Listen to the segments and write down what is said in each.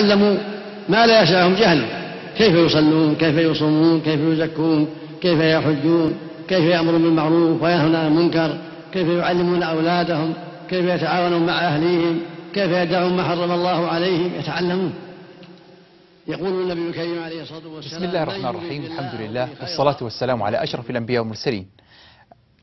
علموا ما لا يشاءهم جهل كيف يصلون كيف يصومون كيف يزكون كيف يحجون كيف يأمرون بالمعروف وينهون عن المنكر كيف يعلمون أولادهم كيف يتعاونون مع أهليهم كيف يدعون ما حرم الله عليهم يتعلمون يقول النبي الكريم عليه الصلاة والسلام بسم الله الرحمن الرحيم الحمد لله والصلاة والسلام على أشرف الأنبياء والمرسلين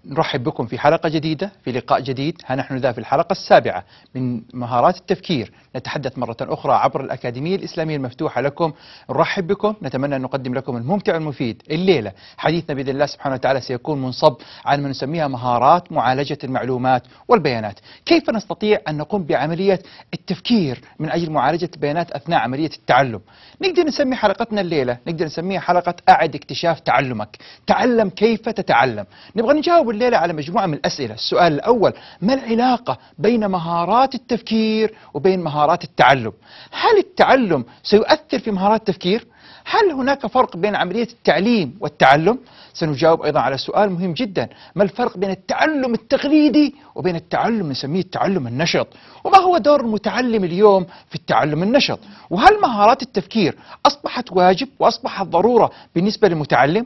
نرحب بكم في حلقة جديدة في لقاء جديد ها نحن ذا في الحلقة السابعة من مهارات التفكير نتحدث مرة أخرى عبر الأكاديمية الإسلامية المفتوحة لكم نرحب بكم نتمنى أن نقدم لكم الممتع والمفيد الليلة حديثنا بإذن الله سبحانه وتعالى سيكون منصب عن ما نسميها مهارات معالجة المعلومات والبيانات كيف نستطيع أن نقوم بعملية التفكير من أجل معالجة البيانات أثناء عملية التعلم نقدر نسمي حلقتنا الليلة نقدر نسميها حلقة أعد اكتشاف تعلمك تعلم كيف تتعلم نبغى نجاوب الليلة على مجموعة من الأسئلة السؤال الأول ما العلاقة بين مهارات التفكير وبين مهارات التعلم هل التعلم سيؤثر في مهارات التفكير؟ هل هناك فرق بين عملية التعليم والتعلم؟ سنجاوب أيضا على سؤال مهم جدا ما الفرق بين التعلم التقليدي وبين التعلم نسميه التعلم النشط وما هو دور المتعلم اليوم في التعلم النشط وهل مهارات التفكير أصبحت واجب وأصبحت ضرورة بالنسبة للمتعلم؟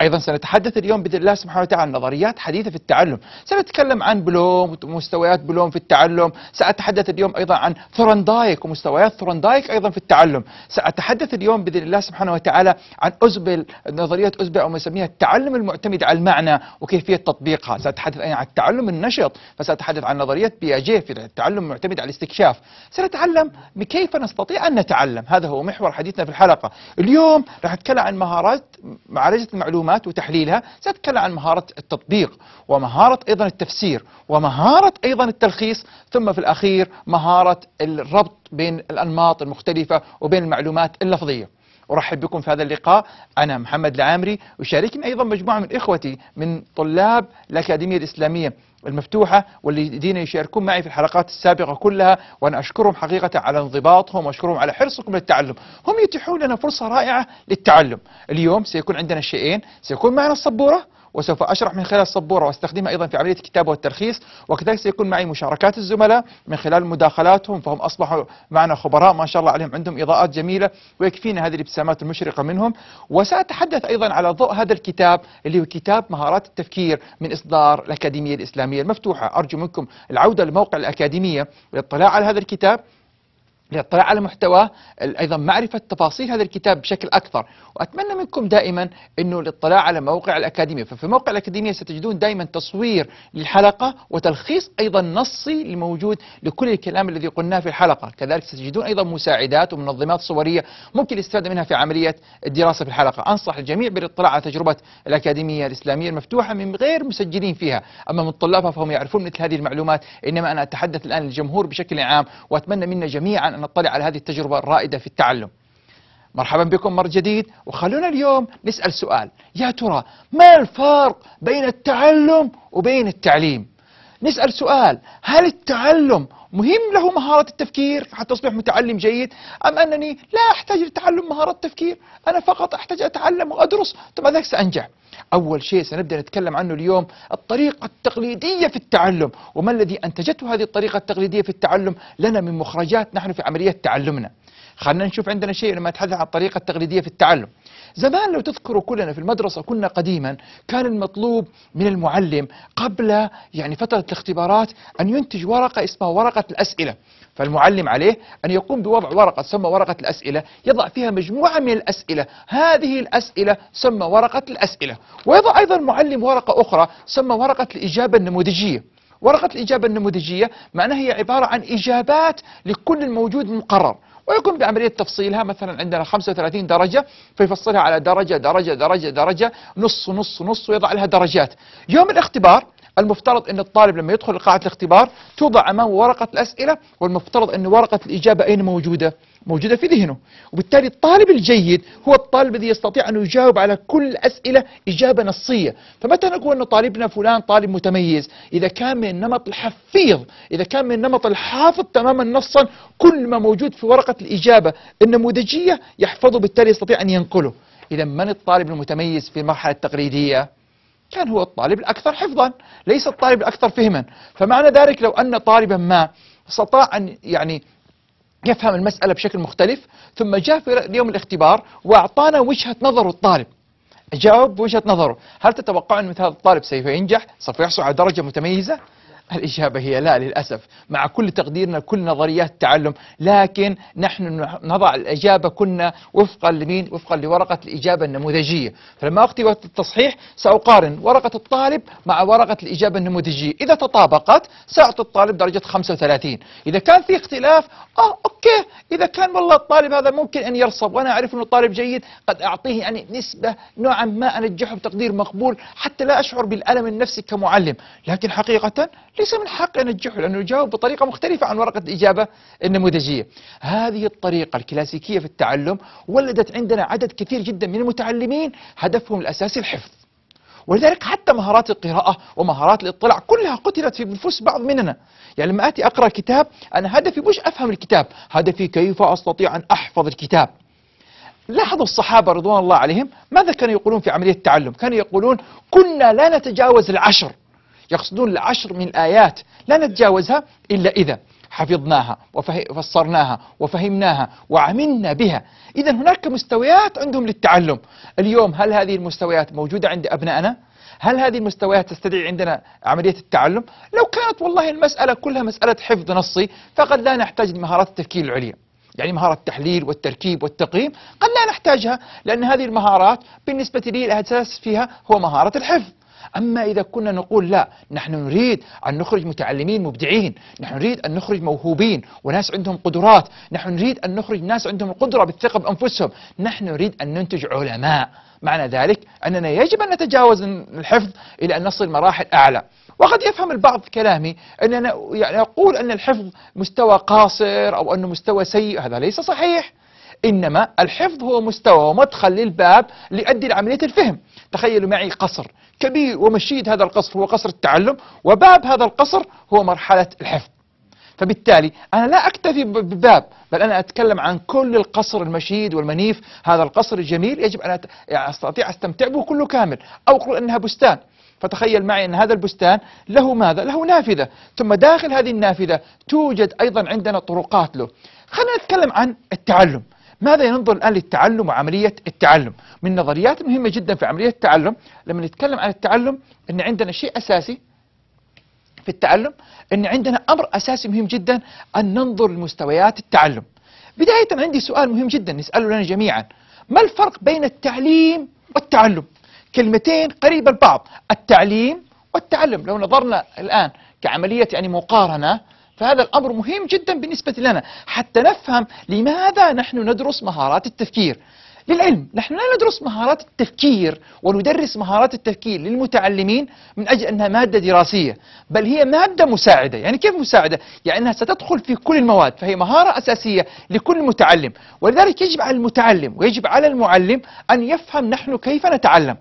ايضا سنتحدث اليوم باذن الله سبحانه وتعالى عن نظريات حديثه في التعلم، سنتكلم عن بلوم ومستويات بلوم في التعلم، ساتحدث اليوم ايضا عن ثورندايك ومستويات ثورندايك ايضا في التعلم، ساتحدث اليوم باذن الله سبحانه وتعالى عن ازبل نظريه ازبل او ما نسميها التعلم المعتمد على المعنى وكيفيه تطبيقها، ساتحدث ايضا عن التعلم النشط، فساتحدث عن نظريه بياجيه في التعلم المعتمد على الاستكشاف، سنتعلم كيف نستطيع ان نتعلم، هذا هو محور حديثنا في الحلقه، اليوم راح نتكلم عن مهارات معالجة المعلومات وتحليلها سأتكلم عن مهارة التطبيق ومهارة أيضا التفسير ومهارة أيضا التلخيص ثم في الأخير مهارة الربط بين الأنماط المختلفة وبين المعلومات اللفظية أرحب بكم في هذا اللقاء أنا محمد العامري وشاركني أيضا مجموعة من إخوتي من طلاب الأكاديمية الإسلامية المفتوحة والذين يشاركون معي في الحلقات السابقة كلها وأنا أشكرهم حقيقة على انضباطهم وأشكرهم على حرصكم للتعلم هم يتيحون لنا فرصة رائعة للتعلم اليوم سيكون عندنا شيئين سيكون معنا السبورة وسوف أشرح من خلال السبورة وأستخدمها أيضا في عملية الكتابة والترخيص وكذلك سيكون معي مشاركات الزملاء من خلال مداخلاتهم فهم أصبحوا معنا خبراء ما شاء الله عليهم عندهم إضاءات جميلة ويكفينا هذه الابتسامات المشرقة منهم وسأتحدث أيضا على ضوء هذا الكتاب اللي هو كتاب مهارات التفكير من إصدار الأكاديمية الإسلامية المفتوحة أرجو منكم العودة لموقع الأكاديمية للاطلاع على هذا الكتاب للاطلاع على محتواه ايضا معرفه تفاصيل هذا الكتاب بشكل اكثر واتمنى منكم دائما انه الاطلاع على موقع الاكاديميه ففي موقع الاكاديميه ستجدون دائما تصوير للحلقه وتلخيص ايضا نصي الموجود لكل الكلام الذي قلناه في الحلقه كذلك ستجدون ايضا مساعدات ومنظمات صوريه ممكن الاستفاده منها في عمليه الدراسه في الحلقه انصح الجميع بالاطلاع على تجربه الاكاديميه الاسلاميه المفتوحه من غير مسجلين فيها اما من طلابها فهم يعرفون مثل هذه المعلومات انما انا اتحدث الان للجمهور بشكل عام واتمنى منا جميعا أن نطلع على هذه التجربة الرائدة في التعلم مرحبا بكم مرة جديد وخلونا اليوم نسأل سؤال يا ترى ما الفرق بين التعلم وبين التعليم نسأل سؤال هل التعلم مهم له مهارة التفكير حتى أصبح متعلم جيد أم أنني لا أحتاج لتعلم مهارة التفكير أنا فقط أحتاج أتعلم وأدرس ثم ذلك سأنجح أول شيء سنبدأ نتكلم عنه اليوم الطريقة التقليدية في التعلم وما الذي أنتجته هذه الطريقة التقليدية في التعلم لنا من مخرجات نحن في عملية تعلمنا خلينا نشوف عندنا شيء لما نتحدث عن الطريقة التقليدية في التعلم زمان لو تذكروا كلنا في المدرسة كنا قديما كان المطلوب من المعلم قبل يعني فترة الاختبارات أن ينتج ورقة اسمها ورقة الأسئلة فالمعلم عليه أن يقوم بوضع ورقة تسمى ورقة الأسئلة يضع فيها مجموعة من الأسئلة هذه الأسئلة تسمى ورقة الأسئلة ويضع أيضا المعلم ورقة أخرى تسمى ورقة الإجابة النموذجية ورقة الإجابة النموذجية معناها هي عبارة عن إجابات لكل الموجود المقرر ويقوم بعملية تفصيلها مثلا عندنا 35 درجة فيفصلها على درجة درجة درجة درجة نص نص نص ويضع لها درجات يوم الاختبار المفترض أن الطالب لما يدخل قاعة الاختبار توضع أمامه ورقة الأسئلة والمفترض أن ورقة الإجابة أين موجودة؟ موجودة في ذهنه وبالتالي الطالب الجيد هو الطالب الذي يستطيع أن يجاوب على كل اسئله إجابة نصية فمتى نقول أن طالبنا فلان طالب متميز إذا كان من نمط الحفيظ إذا كان من نمط الحافظ تماما نصا كل ما موجود في ورقة الإجابة النموذجية يحفظه بالتالي يستطيع أن ينقله إذا من الطالب المتميز في المرحلة التقليدية كان هو الطالب الأكثر حفظا ليس الطالب الأكثر فهما فمعنى ذلك لو أن طالبا ما استطاع أن يعني يفهم المسألة بشكل مختلف ثم جاء في يوم الاختبار وأعطانا وجهة نظر الطالب جاوب وجهة نظره هل تتوقع أن مثل هذا الطالب سوف ينجح سوف يحصل على درجة متميزة الإجابة هي لا للأسف مع كل تقديرنا كل نظريات التعلم لكن نحن نضع الإجابة كنا وفقا لمين وفقا لورقة الإجابة النموذجية فلما وقت التصحيح سأقارن ورقة الطالب مع ورقة الإجابة النموذجية إذا تطابقت سأعطي الطالب درجة 35 إذا كان في اختلاف آه أوكي إذا كان والله الطالب هذا ممكن أن يرسب وأنا أعرف أنه طالب جيد قد أعطيه يعني نسبة نوعا ما أنجحه بتقدير مقبول حتى لا أشعر بالألم النفسي كمعلم لكن حقيقة ليس من ان ينجحه لأنه يجاوب بطريقة مختلفة عن ورقة الإجابة النموذجية هذه الطريقة الكلاسيكية في التعلم ولدت عندنا عدد كثير جدا من المتعلمين هدفهم الأساسي الحفظ ولذلك حتى مهارات القراءة ومهارات الاطلاع كلها قتلت في نفوس بعض مننا يعني لما أتي أقرأ كتاب أنا هدفي مش أفهم الكتاب هدفي كيف أستطيع أن أحفظ الكتاب لاحظوا الصحابة رضوان الله عليهم ماذا كانوا يقولون في عملية التعلم كانوا يقولون كنا لا نتجاوز العشر يقصدون العشر من آيات لا نتجاوزها إلا إذا حفظناها وفسرناها وفهمناها وعملنا بها إذا هناك مستويات عندهم للتعلم اليوم هل هذه المستويات موجودة عند أبنائنا؟ هل هذه المستويات تستدعي عندنا عملية التعلم؟ لو كانت والله المسألة كلها مسألة حفظ نصي فقد لا نحتاج لمهارات التفكير العليا يعني مهارة التحليل والتركيب والتقييم قد لا نحتاجها لأن هذه المهارات بالنسبة لي الأساس فيها هو مهارة الحفظ أما إذا كنا نقول لا نحن نريد أن نخرج متعلمين مبدعين نحن نريد أن نخرج موهوبين وناس عندهم قدرات نحن نريد أن نخرج ناس عندهم القدرة بالثقة بأنفسهم نحن نريد أن ننتج علماء معنى ذلك أننا يجب أن نتجاوز الحفظ إلى أن نصل مراحل أعلى وقد يفهم البعض كلامي أن أنا يعني أقول أن الحفظ مستوى قاصر أو أنه مستوى سيء هذا ليس صحيح إنما الحفظ هو مستوى ومدخل للباب ليؤدي لعملية الفهم تخيلوا معي قصر كبير ومشيد هذا القصر هو قصر التعلم وباب هذا القصر هو مرحلة الحفظ فبالتالي أنا لا أكتفي بباب بل أنا أتكلم عن كل القصر المشيد والمنيف هذا القصر الجميل يجب أن يعني أستطيع أستمتع به كله كامل أو أقول أنها بستان فتخيل معي أن هذا البستان له ماذا؟ له نافذة ثم داخل هذه النافذة توجد أيضا عندنا طرقات له خلينا نتكلم عن التعلم ماذا ينظر الآن للتعلم وعملية التعلم من نظريات مهمة جدا في عملية التعلم لما نتكلم عن التعلم أن عندنا شيء أساسي في التعلم أن عندنا أمر أساسي مهم جدا أن ننظر لمستويات التعلم بداية عندي سؤال مهم جدا نسأله لنا جميعا ما الفرق بين التعليم والتعلم كلمتين قريبة البعض التعليم والتعلم لو نظرنا الآن كعملية يعني مقارنة فهذا الأمر مهم جدا بالنسبة لنا حتى نفهم لماذا نحن ندرس مهارات التفكير للعلم نحن لا ندرس مهارات التفكير وندرس مهارات التفكير للمتعلمين من أجل أنها مادة دراسية بل هي مادة مساعدة يعني كيف مساعدة؟ يعني أنها ستدخل في كل المواد فهي مهارة أساسية لكل متعلم ولذلك يجب على المتعلم ويجب على المعلم أن يفهم نحن كيف نتعلم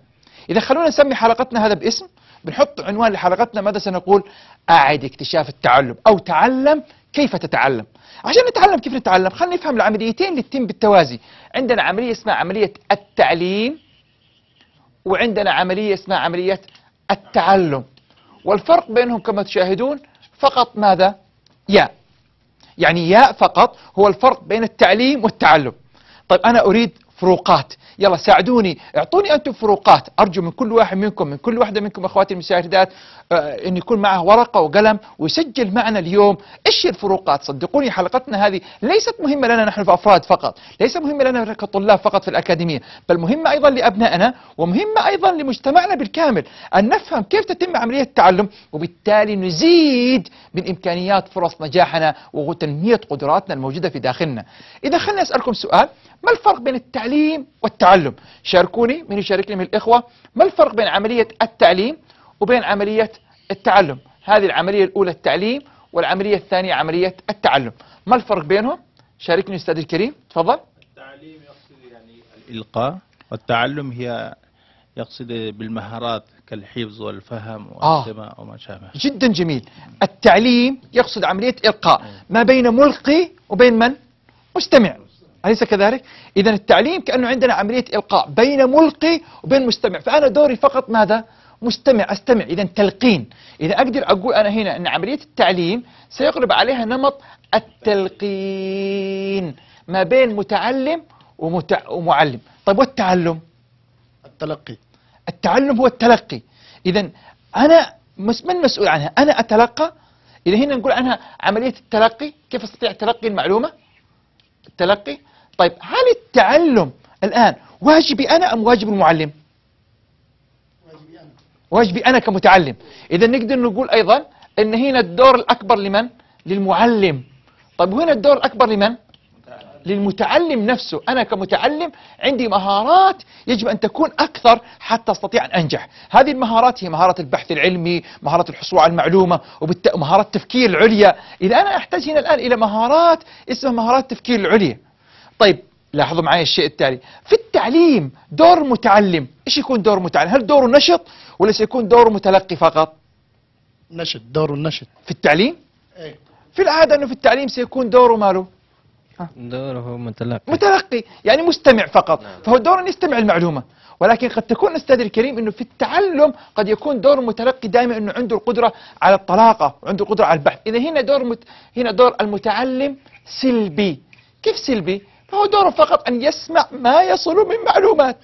إذا خلونا نسمي حلقتنا هذا باسم بنحط عنوان لحلقتنا ماذا سنقول أعد اكتشاف التعلم أو تعلم كيف تتعلم عشان نتعلم كيف نتعلم خلينا نفهم العمليتين اللي تتم بالتوازي عندنا عملية اسمها عملية التعليم وعندنا عملية اسمها عملية التعلم والفرق بينهم كما تشاهدون فقط ماذا ياء يعني ياء فقط هو الفرق بين التعليم والتعلم طيب أنا أريد فروقات يلا ساعدوني اعطوني انتم فروقات ارجو من كل واحد منكم من كل واحده منكم اخواتي المشاهدات آه ان يكون معه ورقه وقلم ويسجل معنا اليوم ايش الفروقات صدقوني حلقتنا هذه ليست مهمه لنا نحن كافراد فقط ليس مهمه لنا كطلاب فقط في الاكاديميه بل مهمه ايضا لابنائنا ومهمه ايضا لمجتمعنا بالكامل ان نفهم كيف تتم عمليه التعلم وبالتالي نزيد من امكانيات فرص نجاحنا وتنميه قدراتنا الموجوده في داخلنا اذا خلنا اسالكم سؤال ما الفرق بين التعليم والتعلم شاركوني من يشاركني من الإخوة ما الفرق بين عملية التعليم وبين عملية التعلم هذه العملية الأولى التعليم والعملية الثانية عملية التعلم ما الفرق بينهم شاركني أستاذ الكريم تفضل التعليم يقصد يعني الإلقاء والتعلم هي يقصد بالمهارات كالحفظ والفهم آه. والسماع آه وما شابه جدا جميل التعليم يقصد عملية إلقاء ما بين ملقي وبين من؟ مستمع أليس كذلك؟ إذا التعليم كأنه عندنا عملية إلقاء بين ملقي وبين مستمع فأنا دوري فقط ماذا؟ مستمع أستمع إذا تلقين إذا أقدر أقول أنا هنا أن عملية التعليم سيقرب عليها نمط التلقين ما بين متعلم ومتع... ومعلم طيب والتعلم؟ التلقي التعلم هو التلقي إذا أنا من مسؤول عنها؟ أنا أتلقى إذا هنا نقول عنها عملية التلقي كيف أستطيع تلقي المعلومة؟ التلقي طيب هل التعلم الآن واجبي أنا أم واجب المعلم واجبي أنا واجبي أنا كمتعلم إذا نقدر نقول أيضا أن هنا الدور الأكبر لمن للمعلم طيب وهنا الدور الأكبر لمن للمتعلم نفسه أنا كمتعلم عندي مهارات يجب أن تكون أكثر حتى أستطيع أن أنجح هذه المهارات هي مهارة البحث العلمي مهارة الحصول على المعلومة ومهارات التفكير العليا إذا أنا أحتاج هنا الآن إلى مهارات اسمها مهارات التفكير العليا طيب لاحظوا معي الشيء التالي في التعليم دور متعلم ايش يكون دور متعلم هل دوره نشط ولا سيكون دوره متلقي فقط نشط دوره النشط في التعليم ايه في العادة انه في التعليم سيكون دوره ماله ها؟ دوره متلقي متلقي يعني مستمع فقط نعم. فهو دوره ان يستمع المعلومة ولكن قد تكون أستاذ الكريم أنه في التعلم قد يكون دور المتلقي دائما أنه عنده القدرة على الطلاقة وعنده القدرة على البحث إذا هنا دور مت... هنا دور المتعلم سلبي كيف سلبي؟ فهو دوره فقط أن يسمع ما يصل من معلومات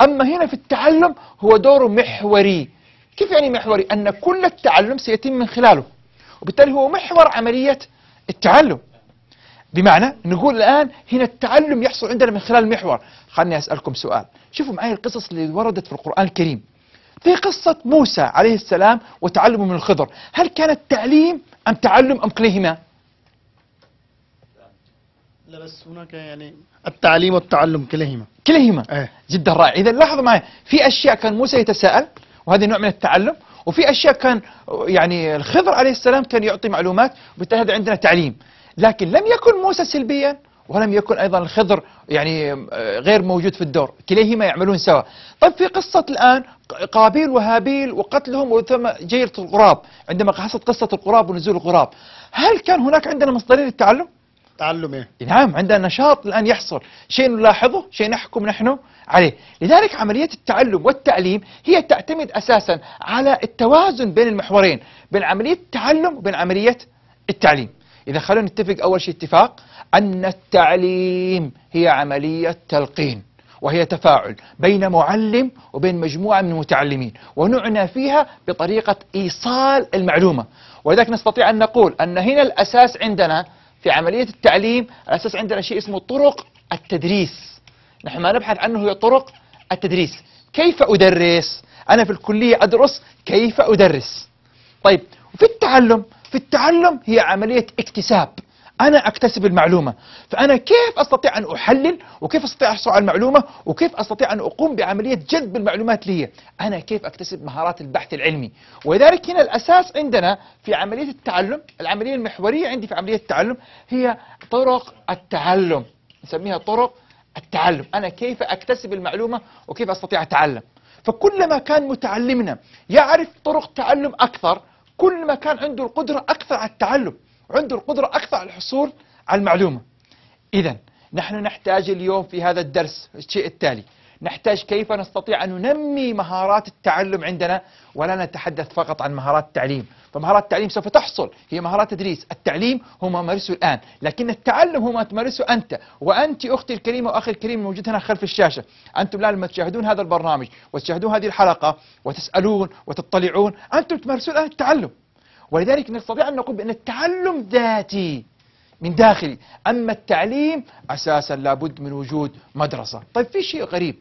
أما هنا في التعلم هو دوره محوري كيف يعني محوري؟ أن كل التعلم سيتم من خلاله وبالتالي هو محور عملية التعلم بمعنى نقول الآن هنا التعلم يحصل عندنا من خلال المحور خلني أسألكم سؤال شوفوا معي القصص اللي وردت في القرآن الكريم في قصة موسى عليه السلام وتعلمه من الخضر هل كان التعليم أم تعلم أم كليهما لا بس هناك يعني التعليم والتعلم كليهما كليهما ايه. جدا رائع إذا لاحظوا معي في أشياء كان موسى يتساءل وهذا نوع من التعلم وفي أشياء كان يعني الخضر عليه السلام كان يعطي معلومات وبالتالي هذا عندنا تعليم لكن لم يكن موسى سلبيا ولم يكن أيضا الخضر يعني آه، غير موجود في الدور كليهما يعملون سوا طيب في قصة الآن قابيل وهابيل وقتلهم وثم جيرة الغراب عندما حصلت قصة الغراب ونزول الغراب هل كان هناك عندنا مصدرين للتعلم؟ تعلمي إيه؟ نعم عندنا نشاط الآن يحصل شيء نلاحظه شيء نحكم نحن عليه لذلك عملية التعلم والتعليم هي تعتمد أساسا على التوازن بين المحورين بين عملية التعلم وبين عملية التعليم إذا خلونا نتفق أول شيء اتفاق أن التعليم هي عملية تلقين وهي تفاعل بين معلم وبين مجموعة من المتعلمين ونعنى فيها بطريقة إيصال المعلومة ولذلك نستطيع أن نقول أن هنا الأساس عندنا في عملية التعليم على أساس عندنا شيء اسمه طرق التدريس نحن ما نبحث عنه هي طرق التدريس كيف أدرس أنا في الكلية أدرس كيف أدرس طيب وفي التعلم في التعلم هي عملية اكتساب أنا أكتسب المعلومة فأنا كيف أستطيع أن أحلل وكيف أستطيع أحصل على المعلومة وكيف أستطيع أن أقوم بعملية جذب المعلومات لي أنا كيف أكتسب مهارات البحث العلمي ولذلك هنا الأساس عندنا في عملية التعلم العملية المحورية عندي في عملية التعلم هي طرق التعلم نسميها طرق التعلم أنا كيف أكتسب المعلومة وكيف أستطيع أتعلم فكلما كان متعلمنا يعرف طرق تعلم أكثر كل ما كان عنده القدرة أكثر على التعلم عنده القدرة أكثر على الحصول على المعلومة إذا نحن نحتاج اليوم في هذا الدرس الشيء التالي نحتاج كيف نستطيع أن ننمي مهارات التعلم عندنا ولا نتحدث فقط عن مهارات التعليم فمهارات التعليم سوف تحصل هي مهارات تدريس التعليم هو ما مارسه الآن لكن التعلم هو ما تمارسه أنت وأنت أختي الكريمة وأخي الكريم موجود هنا خلف الشاشة أنتم الآن لما تشاهدون هذا البرنامج وتشاهدون هذه الحلقة وتسألون وتطلعون أنتم تمارسون الآن التعلم ولذلك نستطيع أن نقول بأن التعلم ذاتي من داخلي أما التعليم أساسا لابد من وجود مدرسة طيب في شيء غريب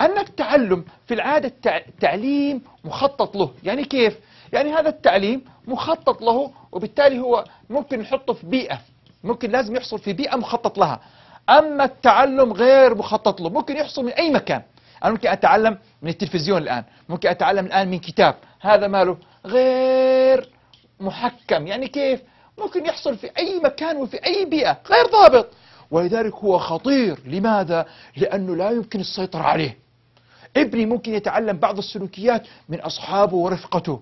أن التعلم في العادة التعليم مخطط له يعني كيف؟ يعني هذا التعليم مخطط له وبالتالي هو ممكن نحطه في بيئة ممكن لازم يحصل في بيئة مخطط لها أما التعلم غير مخطط له ممكن يحصل من أي مكان أنا ممكن أتعلم من التلفزيون الآن ممكن أتعلم الآن من كتاب هذا ماله غير محكم يعني كيف ممكن يحصل في أي مكان وفي أي بيئة غير ضابط ولذلك هو خطير لماذا؟ لأنه لا يمكن السيطرة عليه ابني ممكن يتعلم بعض السلوكيات من أصحابه ورفقته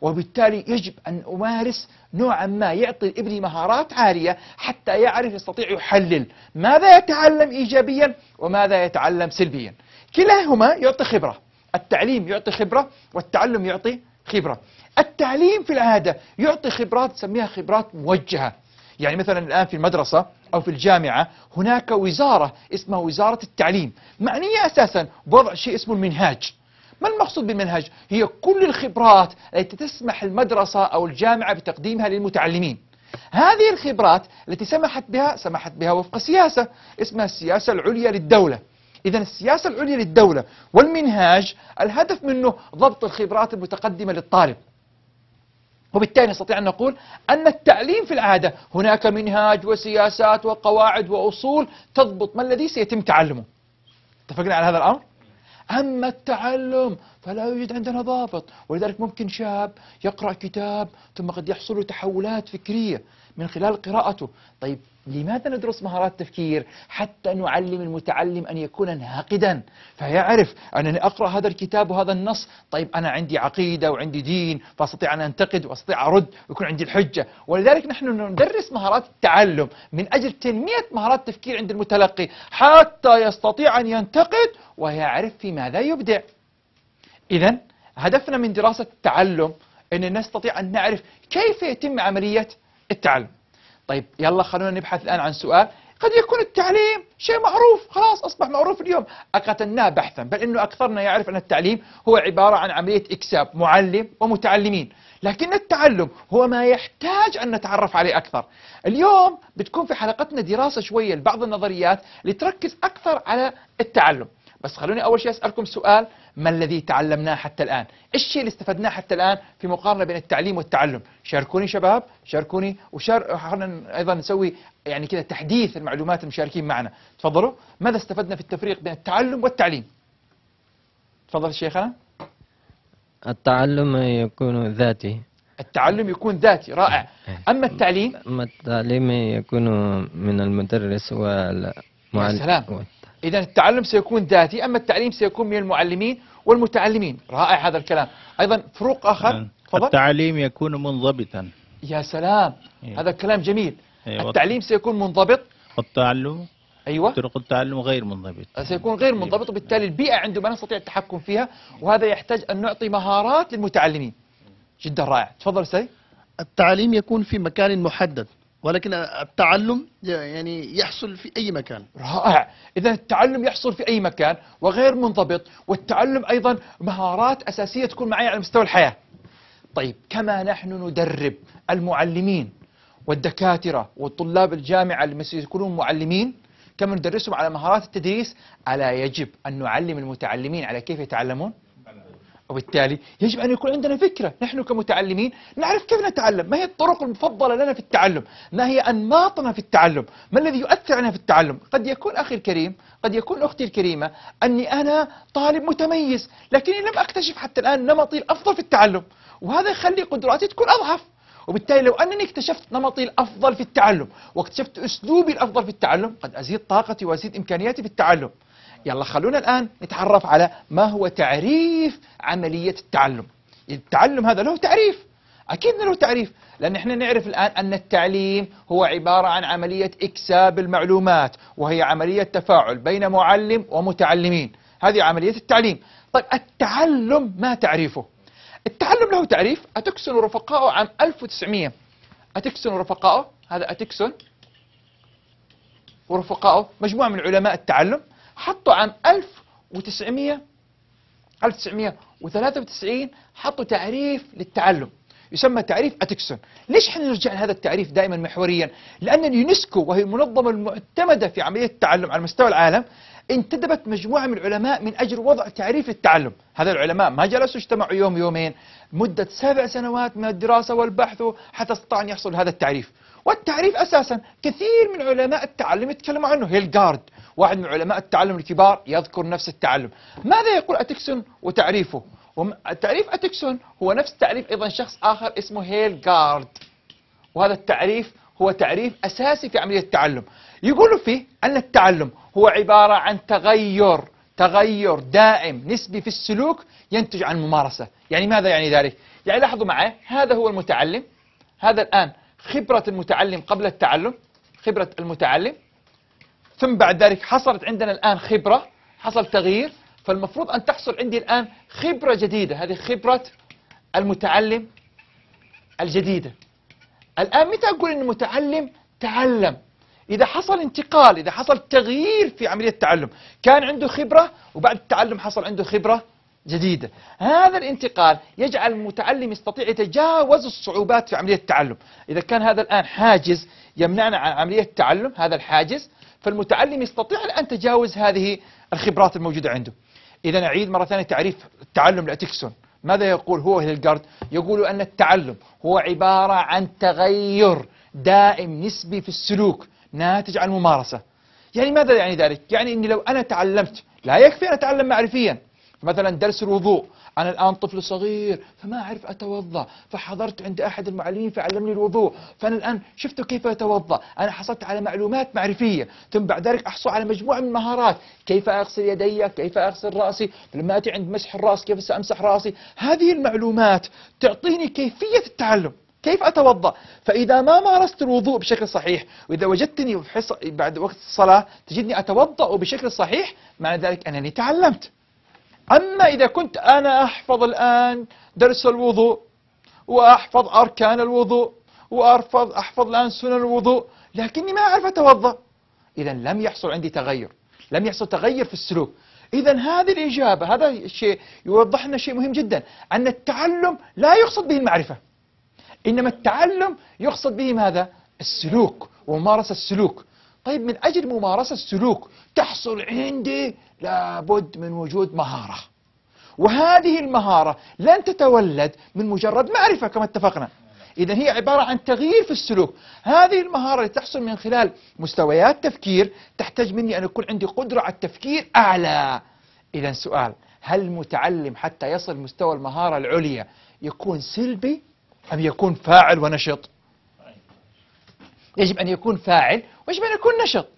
وبالتالي يجب أن أمارس نوعا ما يعطي ابني مهارات عالية حتى يعرف يستطيع يحلل ماذا يتعلم إيجابيا وماذا يتعلم سلبيا كلاهما يعطي خبرة التعليم يعطي خبرة والتعلم يعطي خبرة التعليم في العادة يعطي خبرات تسميها خبرات موجهة يعني مثلا الآن في المدرسة أو في الجامعة هناك وزارة اسمها وزارة التعليم معنية أساسا بوضع شيء اسمه المنهاج ما المقصود بالمنهج؟ هي كل الخبرات التي تسمح المدرسة أو الجامعة بتقديمها للمتعلمين هذه الخبرات التي سمحت بها سمحت بها وفق سياسة اسمها السياسة العليا للدولة إذا السياسة العليا للدولة والمنهاج الهدف منه ضبط الخبرات المتقدمة للطالب وبالتالي نستطيع أن نقول أن التعليم في العادة هناك منهاج وسياسات وقواعد وأصول تضبط ما الذي سيتم تعلمه اتفقنا على هذا الأمر؟ أما التعلم فلا يوجد عندنا ضابط ولذلك ممكن شاب يقرأ كتاب ثم قد يحصل له تحولات فكرية من خلال قراءته طيب لماذا ندرس مهارات تفكير حتى نعلم المتعلم أن يكون ناقدا فيعرف أنني أقرأ هذا الكتاب وهذا النص طيب أنا عندي عقيدة وعندي دين فأستطيع أن أنتقد وأستطيع أرد ويكون عندي الحجة ولذلك نحن ندرس مهارات التعلم من أجل تنمية مهارات التفكير عند المتلقي حتى يستطيع أن ينتقد ويعرف في ماذا يبدع إذا هدفنا من دراسة التعلم أن نستطيع أن نعرف كيف يتم عملية التعلم طيب يلا خلونا نبحث الآن عن سؤال قد يكون التعليم شيء معروف خلاص أصبح معروف اليوم أقتلناه بحثا بل أنه أكثرنا يعرف أن التعليم هو عبارة عن عملية إكساب معلم ومتعلمين لكن التعلم هو ما يحتاج أن نتعرف عليه أكثر اليوم بتكون في حلقتنا دراسة شوية لبعض النظريات لتركز أكثر على التعلم بس خلوني أول شيء أسألكم سؤال ما الذي تعلمناه حتى الآن الشيء اللي استفدناه حتى الآن في مقارنة بين التعليم والتعلم شاركوني شباب شاركوني وشار... أيضا نسوي يعني كذا تحديث المعلومات المشاركين معنا تفضلوا ماذا استفدنا في التفريق بين التعلم والتعليم تفضل شيخنا التعلم يكون ذاتي التعلم يكون ذاتي رائع أما التعليم أما التعليم يكون من المدرس والمعلم سلام إذا التعلم سيكون ذاتي أما التعليم سيكون من المعلمين والمتعلمين رائع هذا الكلام أيضا فروق آخر نعم. فضل. التعليم يكون منضبطا يا سلام أيوة. هذا كلام جميل أيوة. التعليم سيكون منضبط التعلم أيوة طرق التعلم غير منضبط سيكون غير منضبط وبالتالي البيئة عنده ما نستطيع التحكم فيها وهذا يحتاج أن نعطي مهارات للمتعلمين جدا رائع تفضل سي التعليم يكون في مكان محدد ولكن التعلم يعني يحصل في أي مكان رائع إذا التعلم يحصل في أي مكان وغير منضبط والتعلم أيضا مهارات أساسية تكون معي على مستوى الحياة طيب كما نحن ندرب المعلمين والدكاترة والطلاب الجامعة اللي يكونون معلمين كما ندرسهم على مهارات التدريس ألا يجب أن نعلم المتعلمين على كيف يتعلمون وبالتالي يجب أن يكون عندنا فكرة نحن كمتعلمين نعرف كيف نتعلم ما هي الطرق المفضلة لنا في التعلم ما هي أنماطنا في التعلم ما الذي يؤثر علينا في التعلم قد يكون أخي الكريم قد يكون أختي الكريمة أني أنا طالب متميز لكني لم أكتشف حتى الآن نمطي الأفضل في التعلم وهذا يخلي قدراتي تكون أضعف وبالتالي لو أنني اكتشفت نمطي الأفضل في التعلم واكتشفت أسلوبي الأفضل في التعلم قد أزيد طاقتي وأزيد إمكانياتي في التعلم يلا خلونا الآن نتعرف على ما هو تعريف عملية التعلم التعلم هذا له تعريف أكيد له تعريف لأن احنا نعرف الآن أن التعليم هو عبارة عن عملية إكساب المعلومات وهي عملية تفاعل بين معلم ومتعلمين هذه عملية التعليم طيب التعلم ما تعريفه التعلم له تعريف أتكسون رفقاؤه عام 1900 أتكسون رفقاؤه هذا أتكسون ورفقاؤه مجموعة من علماء التعلم حطوا عام 1900 1993 حطوا تعريف للتعلم يسمى تعريف أتكسون ليش احنا نرجع لهذا التعريف دائما محوريا لأن اليونسكو وهي المنظمة المعتمدة في عملية التعلم على مستوى العالم انتدبت مجموعة من العلماء من أجل وضع تعريف للتعلم هذا العلماء ما جلسوا اجتمعوا يوم يومين مدة سبع سنوات من الدراسة والبحث حتى استطاع أن يحصل هذا التعريف والتعريف أساسا كثير من علماء التعلم يتكلموا عنه هيلغارد واحد من علماء التعلم الكبار يذكر نفس التعلم ماذا يقول أتكسون وتعريفه تعريف أتكسون هو نفس تعريف أيضا شخص آخر اسمه جارد وهذا التعريف هو تعريف أساسي في عملية التعلم يقول فيه أن التعلم هو عبارة عن تغير تغير دائم نسبي في السلوك ينتج عن ممارسة يعني ماذا يعني ذلك؟ يعني لاحظوا معي هذا هو المتعلم هذا الآن خبرة المتعلم قبل التعلم خبرة المتعلم ثم بعد ذلك حصلت عندنا الآن خبرة حصل تغيير فالمفروض أن تحصل عندي الآن خبرة جديدة هذه خبرة المتعلم الجديدة الآن متى أقول أن المتعلم تعلم إذا حصل انتقال إذا حصل تغيير في عملية التعلم كان عنده خبرة وبعد التعلم حصل عنده خبرة جديدة هذا الانتقال يجعل المتعلم يستطيع يتجاوز الصعوبات في عملية التعلم إذا كان هذا الآن حاجز يمنعنا عن عملية التعلم هذا الحاجز فالمتعلم يستطيع الآن تجاوز هذه الخبرات الموجودة عنده إذا أعيد مرة ثانية تعريف التعلم لأتكسون ماذا يقول هو هيلغارد يقول أن التعلم هو عبارة عن تغير دائم نسبي في السلوك ناتج عن الممارسة يعني ماذا يعني ذلك؟ يعني أني لو أنا تعلمت لا يكفي أن أتعلم معرفيا مثلا درس الوضوء أنا الآن طفل صغير فما أعرف أتوضأ فحضرت عند أحد المعلمين فعلمني الوضوء فأنا الآن شفت كيف أتوضأ أنا حصلت على معلومات معرفية ثم بعد ذلك أحصل على مجموعة من المهارات كيف أغسل يدي كيف أغسل رأسي لما أتي عند مسح الرأس كيف سأمسح رأسي هذه المعلومات تعطيني كيفية التعلم كيف أتوضأ فإذا ما مارست الوضوء بشكل صحيح وإذا وجدتني بعد وقت الصلاة تجدني أتوضأ بشكل صحيح معنى ذلك أنني تعلمت أما إذا كنت أنا أحفظ الآن درس الوضوء وأحفظ أركان الوضوء وأحفظ أحفظ الآن سنن الوضوء لكني ما أعرف أتوضأ إذا لم يحصل عندي تغير لم يحصل تغير في السلوك إذا هذه الإجابة هذا الشيء يوضح لنا شيء مهم جدا أن التعلم لا يقصد به المعرفة إنما التعلم يقصد به ماذا؟ السلوك وممارسة السلوك طيب من أجل ممارسة السلوك تحصل عندي لابد من وجود مهارة وهذه المهارة لن تتولد من مجرد معرفة كما اتفقنا إذا هي عبارة عن تغيير في السلوك هذه المهارة اللي تحصل من خلال مستويات تفكير تحتاج مني أن يكون عندي قدرة على التفكير أعلى إذا سؤال هل المتعلم حتى يصل مستوى المهارة العليا يكون سلبي أم يكون فاعل ونشط يجب أن يكون فاعل ويجب أن يكون نشط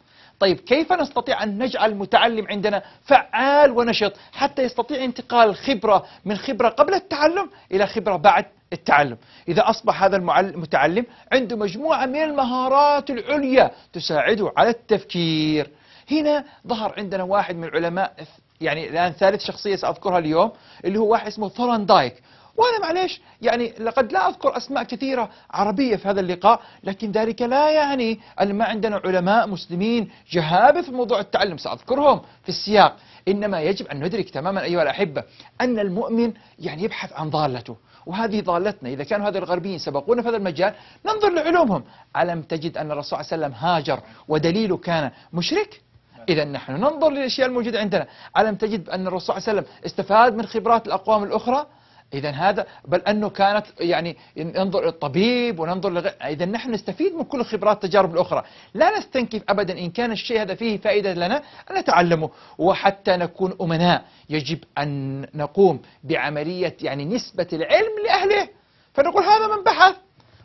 طيب كيف نستطيع أن نجعل المتعلم عندنا فعال ونشط حتى يستطيع انتقال الخبرة من خبرة قبل التعلم إلى خبرة بعد التعلم إذا أصبح هذا المتعلم عنده مجموعة من المهارات العليا تساعده على التفكير هنا ظهر عندنا واحد من العلماء يعني الآن ثالث شخصية سأذكرها اليوم اللي هو واحد اسمه ثوران دايك وأنا معليش يعني لقد لا أذكر أسماء كثيرة عربية في هذا اللقاء لكن ذلك لا يعني أن ما عندنا علماء مسلمين جهابة في موضوع التعلم سأذكرهم في السياق إنما يجب أن ندرك تماما أيها الأحبة أن المؤمن يعني يبحث عن ضالته وهذه ضالتنا إذا كانوا هذا الغربيين سبقونا في هذا المجال ننظر لعلومهم ألم تجد أن الرسول صلى الله عليه وسلم هاجر ودليله كان مشرك إذا نحن ننظر للأشياء الموجودة عندنا ألم تجد أن الرسول صلى الله عليه وسلم استفاد من خبرات الأقوام الأخرى إذا هذا بل أنه كانت يعني ننظر للطبيب وننظر لغ... إذا نحن نستفيد من كل الخبرات التجارب الأخرى لا نستنكف أبدا إن كان الشيء هذا فيه فائدة لنا أن نتعلمه وحتى نكون أمناء يجب أن نقوم بعملية يعني نسبة العلم لأهله فنقول هذا من بحث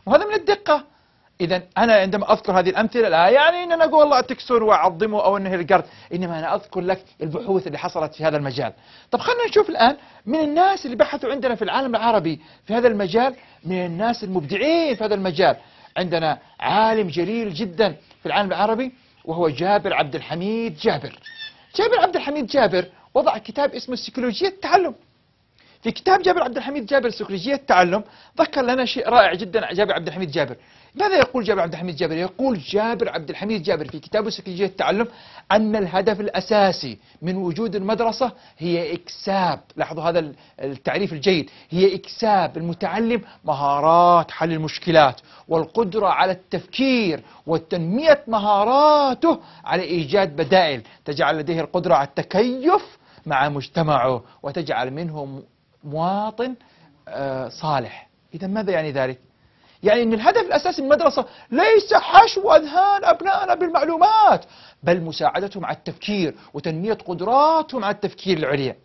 وهذا من الدقة إذا أنا عندما أذكر هذه الأمثلة لا يعني أن أنا أقول الله تكسر وأعظمه أو أنه القرد إنما أنا أذكر لك البحوث اللي حصلت في هذا المجال طب خلينا نشوف الآن من الناس اللي بحثوا عندنا في العالم العربي في هذا المجال من الناس المبدعين في هذا المجال عندنا عالم جليل جدا في العالم العربي وهو جابر عبد الحميد جابر جابر عبد الحميد جابر وضع كتاب اسمه سيكولوجية التعلم في كتاب جابر عبد الحميد جابر سكريجية التعلم ذكر لنا شيء رائع جدا جابر عبد الحميد جابر ماذا يقول جابر عبد الحميد جابر يقول جابر عبد الحميد جابر في كتابه سكريجية التعلم أن الهدف الأساسي من وجود المدرسة هي إكساب لاحظوا هذا التعريف الجيد هي إكساب المتعلم مهارات حل المشكلات والقدرة على التفكير وتنمية مهاراته على إيجاد بدائل تجعل لديه القدرة على التكيف مع مجتمعه وتجعل منه مواطن آه، صالح إذا ماذا يعني ذلك؟ يعني أن الهدف الأساسي من المدرسة ليس حشو أذهان أبنائنا بالمعلومات بل مساعدتهم على التفكير وتنمية قدراتهم على التفكير العليا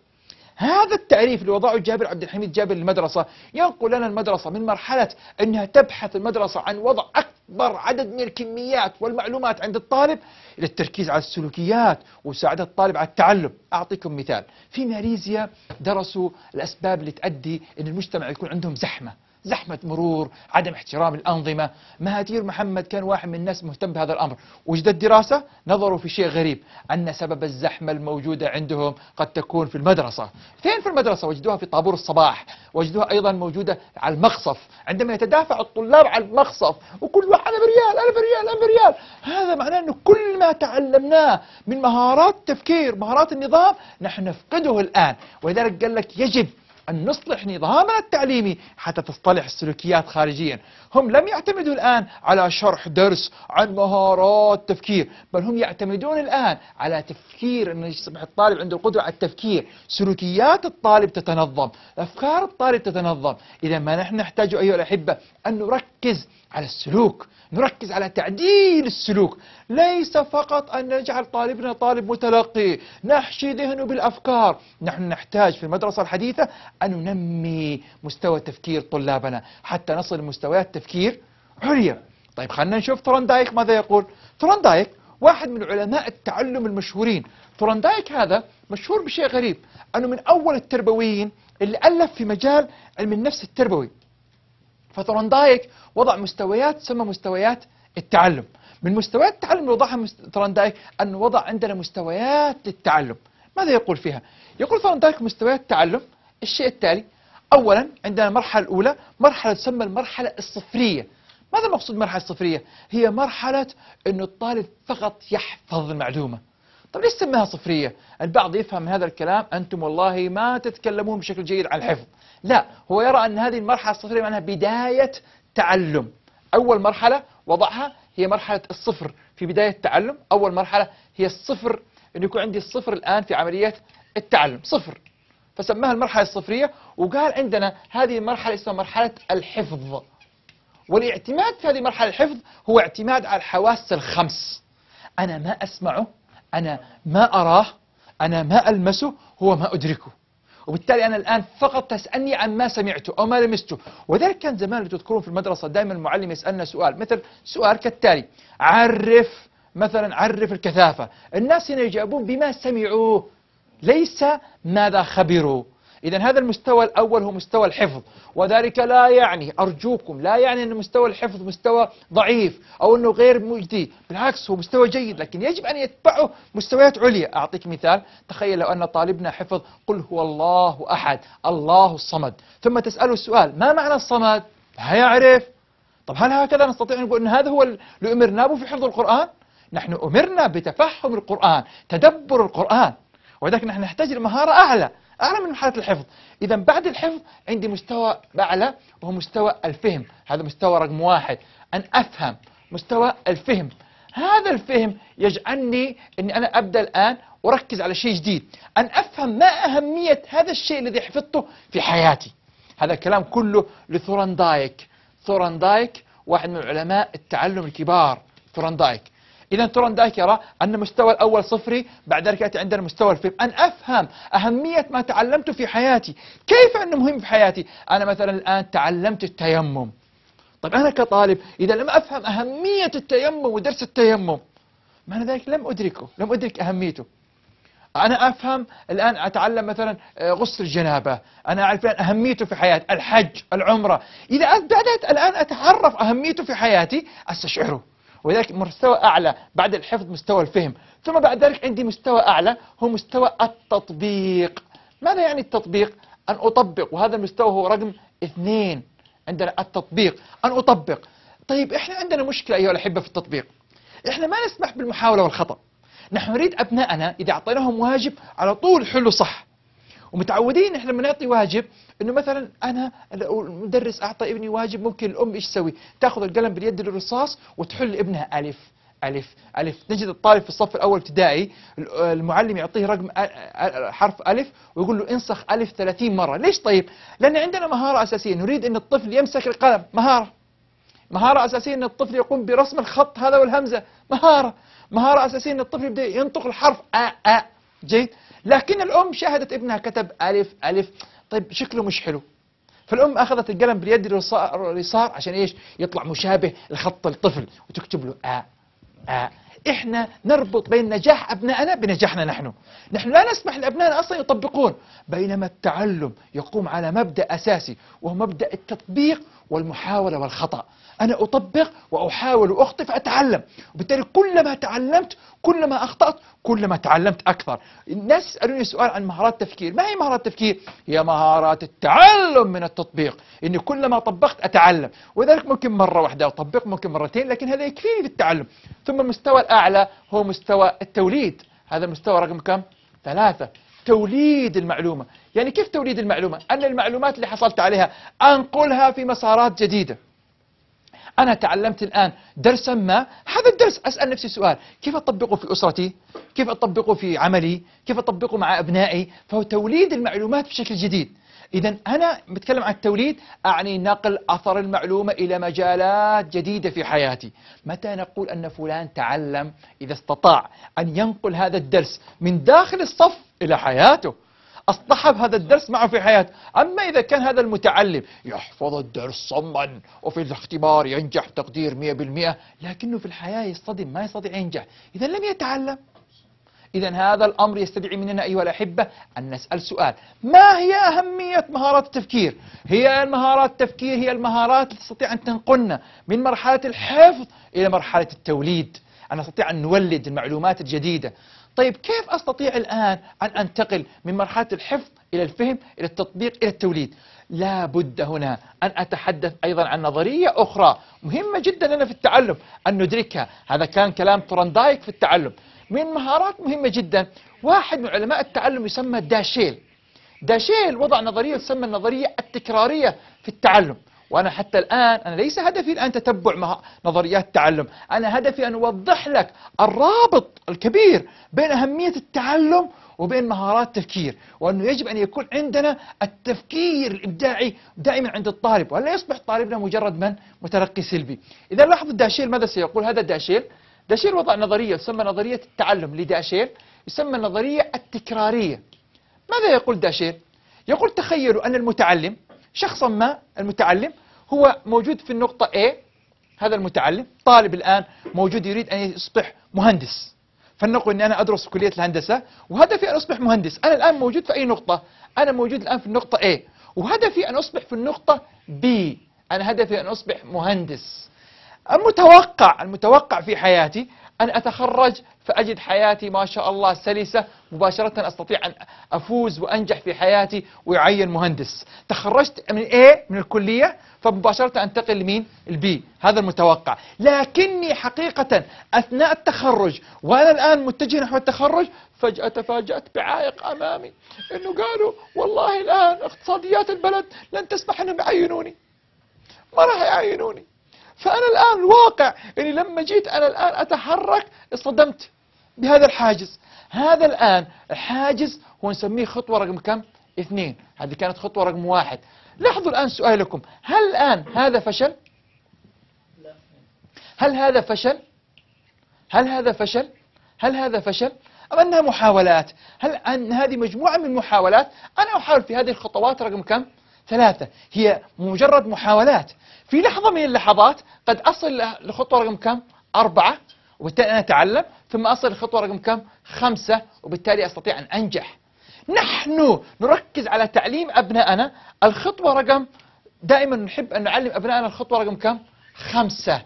هذا التعريف اللي وضعه جابر عبد الحميد جابر للمدرسة ينقل لنا المدرسة من مرحلة أنها تبحث المدرسة عن وضع أكبر عدد من الكميات والمعلومات عند الطالب إلى التركيز على السلوكيات وساعدة الطالب على التعلم أعطيكم مثال في ماليزيا درسوا الأسباب اللي تؤدي أن المجتمع يكون عندهم زحمة زحمة مرور عدم احترام الأنظمة مهاتير محمد كان واحد من الناس مهتم بهذا الأمر وجدت دراسة نظروا في شيء غريب أن سبب الزحمة الموجودة عندهم قد تكون في المدرسة فين في المدرسة وجدوها في طابور الصباح وجدوها أيضا موجودة على المقصف عندما يتدافع الطلاب على المقصف وكل واحد أنا بريال أنا بريال أنا بريال هذا معناه أنه كل ما تعلمناه من مهارات التفكير مهارات النظام نحن نفقده الآن ولذلك قال لك يجب أن نصلح نظامنا التعليمي حتى تصطلح السلوكيات خارجيا هم لم يعتمدوا الآن على شرح درس عن مهارات تفكير بل هم يعتمدون الآن على تفكير أن يصبح الطالب عنده القدرة على التفكير سلوكيات الطالب تتنظم أفكار الطالب تتنظم إذا ما نحن نحتاج أيها الأحبة أن نركز على السلوك نركز على تعديل السلوك ليس فقط أن نجعل طالبنا طالب متلقي نحشي ذهنه بالأفكار نحن نحتاج في المدرسة الحديثة أن ننمي مستوى تفكير طلابنا حتى نصل لمستويات تفكير عليا طيب خلينا نشوف ترندايك ماذا يقول ترندايك واحد من علماء التعلم المشهورين ترندايك هذا مشهور بشيء غريب أنه من أول التربويين اللي ألف في مجال علم النفس التربوي فترندايك دايك وضع مستويات تسمى مستويات التعلم من مستويات التعلم اللي وضعها ثوران دايك أن وضع عندنا مستويات للتعلم ماذا يقول فيها؟ يقول ترندايك دايك مستويات التعلم الشيء التالي أولا عندنا المرحلة الأولى مرحلة تسمى المرحلة الصفرية ماذا مقصود مرحلة صفرية؟ هي مرحلة أن الطالب فقط يحفظ المعلومة طب ليش سماها صفرية البعض يفهم هذا الكلام أنتم والله ما تتكلمون بشكل جيد عن الحفظ لا هو يرى أن هذه المرحلة الصفرية معناها بداية تعلم أول مرحلة وضعها هي مرحلة الصفر في بداية التعلم أول مرحلة هي الصفر أن يكون عندي الصفر الآن في عملية التعلم صفر فسماها المرحلة الصفرية وقال عندنا هذه المرحلة اسمها مرحلة الحفظ والاعتماد في هذه المرحلة الحفظ هو اعتماد على الحواس الخمس أنا ما أسمعه أنا ما أراه أنا ما ألمسه هو ما أدركه وبالتالي أنا الآن فقط تسألني عن ما سمعته أو ما لمسته وذلك كان زمان اللي تذكرون في المدرسة دائما المعلم يسألنا سؤال مثل سؤال كالتالي عرف مثلا عرف الكثافة الناس هنا يجاوبون بما سمعوه ليس ماذا خبروا إذا هذا المستوى الأول هو مستوى الحفظ وذلك لا يعني أرجوكم لا يعني أن مستوى الحفظ مستوى ضعيف أو أنه غير مجدي بالعكس هو مستوى جيد لكن يجب أن يتبعه مستويات عليا أعطيك مثال تخيل لو أن طالبنا حفظ قل هو الله أحد الله الصمد ثم تسأله السؤال ما معنى الصمد؟ لا يعرف طب هل هكذا نستطيع أن نقول أن هذا هو اللي أمرنا به في حفظ القرآن؟ نحن أمرنا بتفهم القرآن تدبر القرآن ولذلك نحن نحتاج لمهارة أعلى أعلى من حالة الحفظ إذا بعد الحفظ عندي مستوى أعلى وهو مستوى الفهم هذا مستوى رقم واحد أن أفهم مستوى الفهم هذا الفهم يجعلني أني أنا أبدأ الآن أركز على شيء جديد أن أفهم ما أهمية هذا الشيء الذي حفظته في حياتي هذا الكلام كله لثورندايك ثورندايك واحد من علماء التعلم الكبار ثورندايك إذا ترون ذاكره أن المستوى الأول صفري بعد ذلك يأتي عندنا مستوى الفهم أن أفهم أهمية ما تعلمته في حياتي كيف أنه مهم في حياتي أنا مثلا الآن تعلمت التيمم طيب أنا كطالب إذا لم أفهم أهمية التيمم ودرس التيمم معنى ذلك لم أدركه لم أدرك أهميته أنا أفهم الآن أتعلم مثلا آه، غسل الجنابة أنا أعرف الآن أهميته في حياتي الحج العمرة إذا بدأت الآن أتعرف أهميته في حياتي أستشعره ولذلك مستوى أعلى بعد الحفظ مستوى الفهم ثم بعد ذلك عندي مستوى أعلى هو مستوى التطبيق ماذا يعني التطبيق؟ أن أطبق وهذا المستوى هو رقم اثنين عندنا التطبيق أن أطبق طيب إحنا عندنا مشكلة أيها الأحبة في التطبيق إحنا ما نسمح بالمحاولة والخطأ نحن نريد أبنائنا إذا أعطيناهم واجب على طول حلوا صح ومتعودين احنا لما نعطي واجب انه مثلا انا المدرس اعطى ابني واجب ممكن الام ايش تسوي؟ تاخذ القلم باليد الرصاص وتحل ابنها الف ألف ألف نجد الطالب في الصف الأول ابتدائي المعلم يعطيه رقم حرف ألف ويقول له انسخ ألف 30 مرة ليش طيب؟ لأن عندنا مهارة أساسية نريد أن الطفل يمسك القلم مهارة مهارة أساسية أن الطفل يقوم برسم الخط هذا والهمزة مهارة مهارة أساسية أن الطفل يبدأ ينطق الحرف أ أ جيد لكن الأم شاهدت ابنها كتب ألف ألف طيب شكله مش حلو فالأم أخذت القلم باليد اليسار عشان إيش يطلع مشابه لخط الطفل وتكتب له آ آ احنا نربط بين نجاح ابنائنا بنجاحنا نحن نحن لا نسمح لابنائنا اصلا يطبقون بينما التعلم يقوم على مبدا اساسي وهو مبدا التطبيق والمحاولة والخطأ أنا أطبق وأحاول وأخطئ فأتعلم وبالتالي كلما تعلمت كلما أخطأت كلما تعلمت أكثر الناس يسألوني سؤال عن مهارات التفكير ما هي مهارات التفكير؟ هي مهارات التعلم من التطبيق إني كلما طبقت أتعلم وذلك ممكن مرة واحدة أطبق ممكن مرتين لكن هذا يكفيني للتعلم ثم المستوى الأعلى هو مستوى التوليد هذا مستوى رقم كم؟ ثلاثة توليد المعلومة يعني كيف توليد المعلومة أن المعلومات اللي حصلت عليها أنقلها في مسارات جديدة أنا تعلمت الآن درسا ما هذا الدرس أسأل نفسي سؤال كيف أطبقه في أسرتي كيف أطبقه في عملي كيف أطبقه مع أبنائي فهو توليد المعلومات بشكل جديد إذا أنا بتكلم عن التوليد أعني نقل أثر المعلومة إلى مجالات جديدة في حياتي متى نقول أن فلان تعلم إذا استطاع أن ينقل هذا الدرس من داخل الصف إلى حياته اصطحب هذا الدرس معه في حياته أما إذا كان هذا المتعلم يحفظ الدرس صما وفي الاختبار ينجح تقدير 100% لكنه في الحياة يصطدم ما يستطيع ينجح إذا لم يتعلم إذا هذا الأمر يستدعي مننا أيها الأحبة أن نسأل سؤال ما هي أهمية مهارات التفكير؟ هي المهارات التفكير هي المهارات التي تستطيع أن تنقلنا من مرحلة الحفظ إلى مرحلة التوليد أن نستطيع أن نولد المعلومات الجديدة طيب كيف أستطيع الآن أن أنتقل من مرحلة الحفظ إلى الفهم إلى التطبيق إلى التوليد لا بد هنا أن أتحدث أيضا عن نظرية أخرى مهمة جدا لنا في التعلم أن ندركها هذا كان كلام تورندايك في التعلم من مهارات مهمة جدا واحد من علماء التعلم يسمى داشيل داشيل وضع نظرية تسمى النظرية التكرارية في التعلم وأنا حتى الآن أنا ليس هدفي الآن تتبع مع نظريات التعلم أنا هدفي أن أوضح لك الرابط الكبير بين أهمية التعلم وبين مهارات التفكير وأنه يجب أن يكون عندنا التفكير الإبداعي دائما عند الطالب والا يصبح طالبنا مجرد من متلقي سلبي إذا لاحظوا داشيل ماذا سيقول هذا داشيل داشيل وضع نظرية تسمى نظرية التعلم لداشيل يسمى النظرية التكرارية ماذا يقول داشيل؟ يقول تخيلوا أن المتعلم شخصا ما المتعلم هو موجود في النقطة A هذا المتعلم طالب الآن موجود يريد أن يصبح مهندس فلنقل أني أنا أدرس في كلية الهندسة وهدفي أن أصبح مهندس أنا الآن موجود في أي نقطة أنا موجود الآن في النقطة A وهدفي أن أصبح في النقطة B أنا هدفي أن أصبح مهندس المتوقع المتوقع في حياتي أن أتخرج فأجد حياتي ما شاء الله سلسة مباشرة أستطيع أن أفوز وأنجح في حياتي ويعين مهندس تخرجت من A من الكلية فمباشرة أنتقل لمين البي هذا المتوقع لكني حقيقة أثناء التخرج وأنا الآن متجه نحو التخرج فجأة تفاجأت بعائق أمامي أنه قالوا والله الآن اقتصاديات البلد لن تسمح أنهم يعينوني ما راح يعينوني فأنا الآن واقع أني لما جيت أنا الآن أتحرك اصطدمت بهذا الحاجز هذا الآن الحاجز هو نسميه خطوة رقم كم؟ اثنين هذه كانت خطوة رقم واحد لاحظوا الآن سؤالكم هل الآن هذا فشل؟ هل هذا فشل؟ هل هذا فشل؟ هل هذا فشل؟ أم أنها محاولات؟ هل أن هذه مجموعة من المحاولات أنا أحاول في هذه الخطوات رقم كم؟ ثلاثة هي مجرد محاولات في لحظة من اللحظات قد أصل لخطوة رقم كم؟ أربعة وبالتالي أنا أتعلم ثم أصل لخطوة رقم كم؟ خمسة وبالتالي أستطيع أن أنجح نحن نركز على تعليم أبنائنا الخطوة رقم دائما نحب أن نعلم أبنائنا الخطوة رقم كم؟ خمسة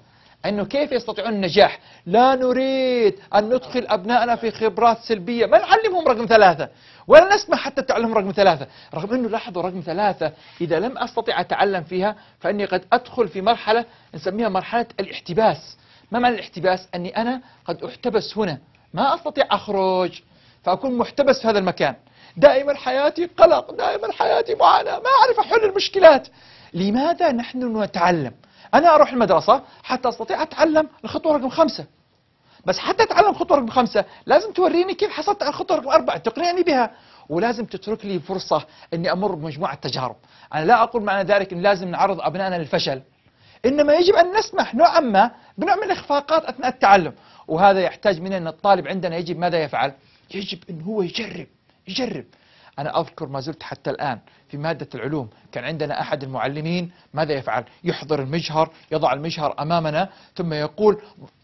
أنه كيف يستطيعون النجاح لا نريد أن ندخل أبنائنا في خبرات سلبية ما نعلمهم رقم ثلاثة ولا نسمح حتى تعلمهم رقم ثلاثة رغم أنه لاحظوا رقم ثلاثة إذا لم أستطيع أتعلم فيها فأني قد أدخل في مرحلة نسميها مرحلة الاحتباس ما معنى الاحتباس أني أنا قد أحتبس هنا ما أستطيع أخرج فأكون محتبس في هذا المكان دائما حياتي قلق دائما حياتي معاناة ما أعرف أحل المشكلات لماذا نحن نتعلم أنا أروح المدرسة حتى أستطيع أتعلم الخطوة رقم خمسة بس حتى أتعلم خطوة رقم خمسة لازم توريني كيف حصلت على الخطوة رقم أربعة تقنعني بها ولازم تترك لي فرصة أني أمر بمجموعة تجارب أنا لا أقول معنى ذلك أن لازم نعرض أبنائنا للفشل إنما يجب أن نسمح نوعا ما بنوع من الإخفاقات أثناء التعلم وهذا يحتاج من أن الطالب عندنا يجب ماذا يفعل؟ يجب أن هو يجرب يجرب أنا أذكر ما زلت حتى الآن في مادة العلوم كان عندنا أحد المعلمين ماذا يفعل يحضر المجهر يضع المجهر أمامنا ثم يقول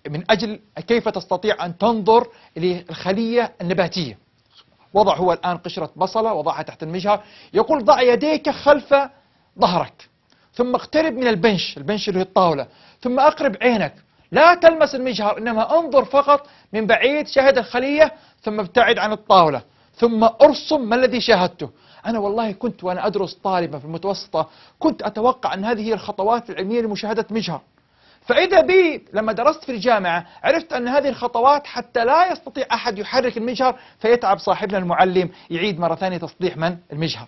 من أجل كيف تستطيع أن تنظر للخلية النباتية وضع هو الآن قشرة بصلة وضعها تحت المجهر يقول ضع يديك خلف ظهرك ثم اقترب من البنش البنش اللي هي الطاولة ثم أقرب عينك لا تلمس المجهر إنما انظر فقط من بعيد شاهد الخلية ثم ابتعد عن الطاولة ثم أرسم ما الذي شاهدته أنا والله كنت وأنا أدرس طالبة في المتوسطة كنت أتوقع أن هذه هي الخطوات العلمية لمشاهدة مجهر فإذا بي لما درست في الجامعة عرفت أن هذه الخطوات حتى لا يستطيع أحد يحرك المجهر فيتعب صاحبنا المعلم يعيد مرة ثانية تصليح من المجهر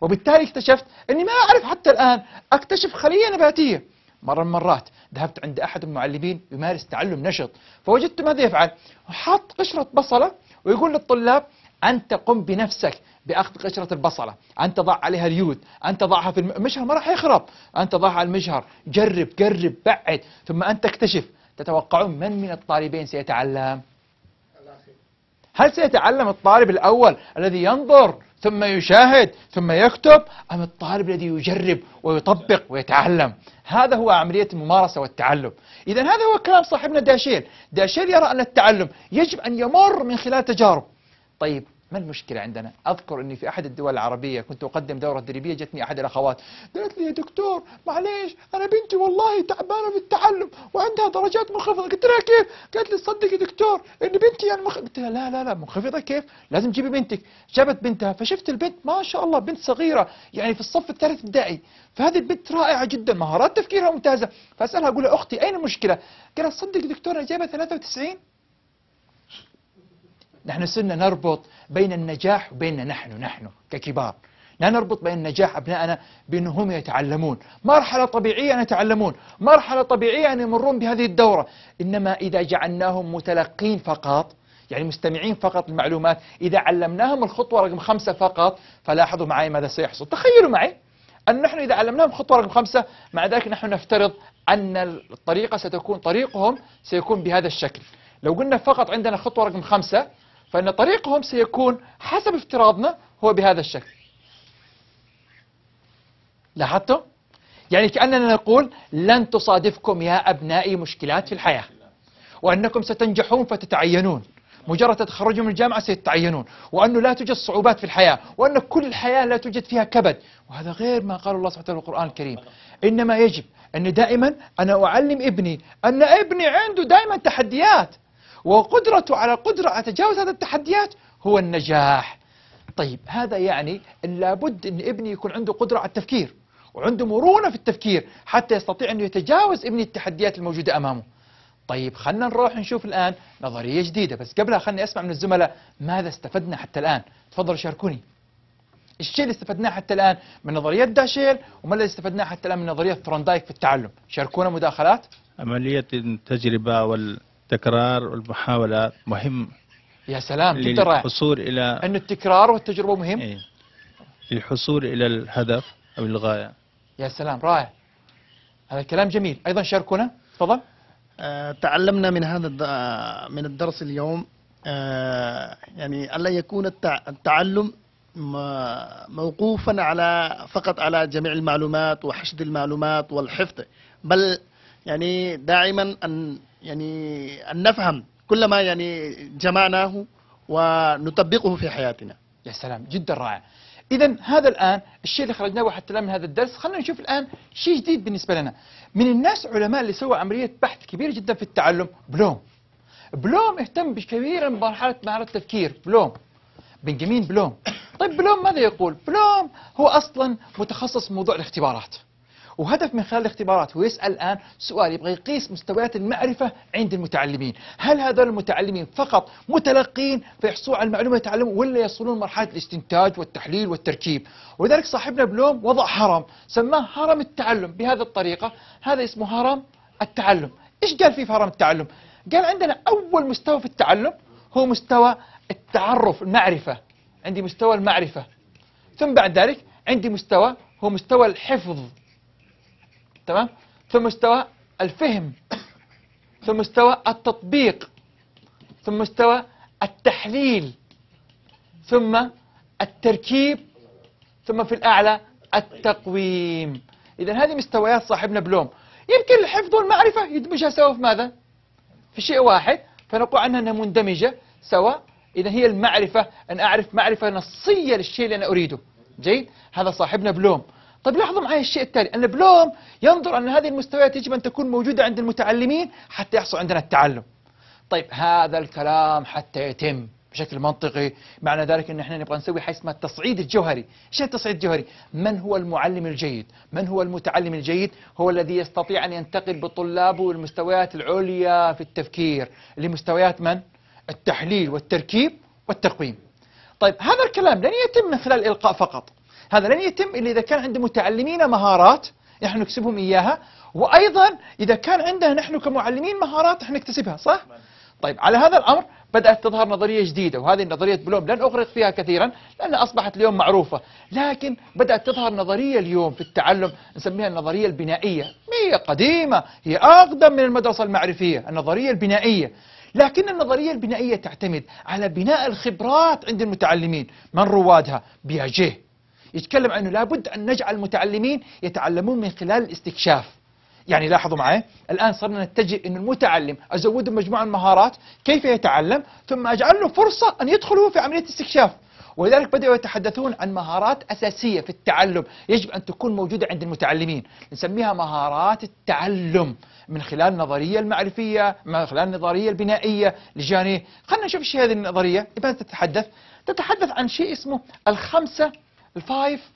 وبالتالي اكتشفت أني ما أعرف حتى الآن أكتشف خلية نباتية مرة من مرات ذهبت عند أحد المعلمين يمارس تعلم نشط فوجدت ماذا يفعل حط قشرة بصلة ويقول للطلاب أن تقوم بنفسك بأخذ قشرة البصلة أن تضع عليها اليود أن تضعها في المجهر ما راح يخرب أن تضعها على المجهر جرب قرب بعد ثم انت تكتشف تتوقعون من من الطالبين سيتعلم هل سيتعلم الطالب الأول الذي ينظر ثم يشاهد ثم يكتب أم الطالب الذي يجرب ويطبق ويتعلم هذا هو عملية الممارسة والتعلم إذا هذا هو كلام صاحبنا داشيل داشيل يرى أن التعلم يجب أن يمر من خلال تجارب طيب ما المشكلة عندنا؟ أذكر أني في أحد الدول العربية كنت أقدم دورة تدريبية جتني أحد الأخوات قالت لي يا دكتور معليش أنا بنتي والله تعبانة في التعلم وعندها درجات منخفضة قلت لها كيف؟ قالت لي صدق يا دكتور أن بنتي يعني مخ... قلت لها لا لا لا منخفضة كيف؟ لازم تجيبي بنتك جابت بنتها فشفت البنت ما شاء الله بنت صغيرة يعني في الصف الثالث ابتدائي فهذه البنت رائعة جدا مهارات تفكيرها ممتازة فأسألها أقول لها أختي أين المشكلة؟ قالت صدق دكتور أنا جايبة 93 نحن صرنا نربط بين النجاح وبيننا نحن نحن ككبار لا نربط بين نجاح أبنائنا بأنهم يتعلمون مرحلة طبيعية أن يتعلمون مرحلة طبيعية أن يمرون بهذه الدورة إنما إذا جعلناهم متلقين فقط يعني مستمعين فقط للمعلومات إذا علمناهم الخطوة رقم خمسة فقط فلاحظوا معي ماذا سيحصل تخيلوا معي أن نحن إذا علمناهم خطوة رقم خمسة مع ذلك نحن نفترض أن الطريقة ستكون طريقهم سيكون بهذا الشكل لو قلنا فقط عندنا خطوة رقم خمسة فإن طريقهم سيكون حسب افتراضنا هو بهذا الشكل لاحظتم؟ يعني كأننا نقول لن تصادفكم يا أبنائي مشكلات في الحياة وأنكم ستنجحون فتتعينون مجرد تخرجوا من الجامعة سيتعينون وأنه لا توجد صعوبات في الحياة وأن كل الحياة لا توجد فيها كبد وهذا غير ما قال الله سبحانه وتعالى في القرآن الكريم إنما يجب أن دائما أنا أعلم ابني أن ابني عنده دائما تحديات وقدرته على القدرة تجاوز هذه التحديات هو النجاح طيب هذا يعني إن لابد أن ابني يكون عنده قدرة على التفكير وعنده مرونة في التفكير حتى يستطيع أنه يتجاوز ابني التحديات الموجودة أمامه طيب خلنا نروح نشوف الآن نظرية جديدة بس قبلها خلني أسمع من الزملاء ماذا استفدنا حتى الآن تفضلوا شاركوني الشيء اللي استفدناه حتى الآن من نظرية داشيل وما الذي استفدناه حتى الآن من نظرية ثروندايك في التعلم شاركونا مداخلات عملية التجربة وال تكرار المحاولات مهم يا سلام جدا رائع للحصول إلى أن التكرار والتجربة مهم إيه للحصول إلى الهدف أو الغاية يا سلام رائع هذا كلام جميل أيضا شاركونا تفضل أه تعلمنا من هذا آه، من الدرس اليوم أه يعني ألا يكون التعلم موقوفا على فقط على جميع المعلومات وحشد المعلومات والحفظ بل يعني دائما أن يعني أن نفهم كل ما يعني جمعناه ونطبقه في حياتنا يا سلام جدا رائع إذا هذا الآن الشيء اللي خرجناه حتى الآن من هذا الدرس خلينا نشوف الآن شيء جديد بالنسبة لنا من الناس علماء اللي سووا عملية بحث كبيرة جدا في التعلم بلوم بلوم اهتم بكثيرا بمرحلة مهارة التفكير بلوم بنجامين بلوم طيب بلوم ماذا يقول؟ بلوم هو أصلا متخصص في موضوع الاختبارات وهدف من خلال الاختبارات هو يسأل الآن سؤال يبغى يقيس مستويات المعرفة عند المتعلمين هل هذول المتعلمين فقط متلقين فيحصلون على المعلومة يتعلمون ولا يصلون مرحلة الاستنتاج والتحليل والتركيب ولذلك صاحبنا بلوم وضع هرم سماه هرم التعلم بهذه الطريقة هذا اسمه هرم التعلم ايش قال فيه في هرم التعلم قال عندنا أول مستوى في التعلم هو مستوى التعرف المعرفة عندي مستوى المعرفة ثم بعد ذلك عندي مستوى هو مستوى الحفظ تمام ثم مستوى الفهم ثم مستوى التطبيق ثم مستوى التحليل ثم التركيب ثم في الأعلى التقويم إذا هذه مستويات صاحبنا بلوم يمكن الحفظ والمعرفة يدمجها سوا في ماذا؟ في شيء واحد فنقول عنها أنها مندمجة سوا إذا هي المعرفة أن أعرف معرفة نصية للشيء اللي أنا أريده جيد؟ هذا صاحبنا بلوم طيب لاحظوا معي الشيء التالي أن بلوم ينظر أن هذه المستويات يجب أن تكون موجودة عند المتعلمين حتى يحصل عندنا التعلم طيب هذا الكلام حتى يتم بشكل منطقي معنى ذلك ان احنا نبغى نسوي حاجه اسمها التصعيد الجوهري، ايش التصعيد الجوهري؟ من هو المعلم الجيد؟ من هو المتعلم الجيد؟ هو الذي يستطيع ان ينتقل بطلابه المستويات العليا في التفكير لمستويات من؟ التحليل والتركيب والتقويم. طيب هذا الكلام لن يتم من خلال الالقاء فقط، هذا لن يتم إلا إذا كان عند متعلمين مهارات نحن نكسبهم إياها وأيضا إذا كان عندنا نحن كمعلمين مهارات نحن نكتسبها صح؟ طيب على هذا الأمر بدأت تظهر نظرية جديدة وهذه نظرية بلوم لن أغرق فيها كثيرا لأنها أصبحت اليوم معروفة لكن بدأت تظهر نظرية اليوم في التعلم نسميها النظرية البنائية هي قديمة هي أقدم من المدرسة المعرفية النظرية البنائية لكن النظرية البنائية تعتمد على بناء الخبرات عند المتعلمين من روادها بياجيه يتكلم عنه لابد أن نجعل المتعلمين يتعلمون من خلال الاستكشاف يعني لاحظوا معي الآن صرنا نتجه أن المتعلم أزوده مجموعة المهارات كيف يتعلم ثم أجعل له فرصة أن يدخل في عملية الاستكشاف ولذلك بدأوا يتحدثون عن مهارات أساسية في التعلم يجب أن تكون موجودة عند المتعلمين نسميها مهارات التعلم من خلال النظرية المعرفية من خلال النظرية البنائية لجاني خلينا نشوف ايش هذه النظرية اذا تتحدث تتحدث عن شيء اسمه الخمسة الفايف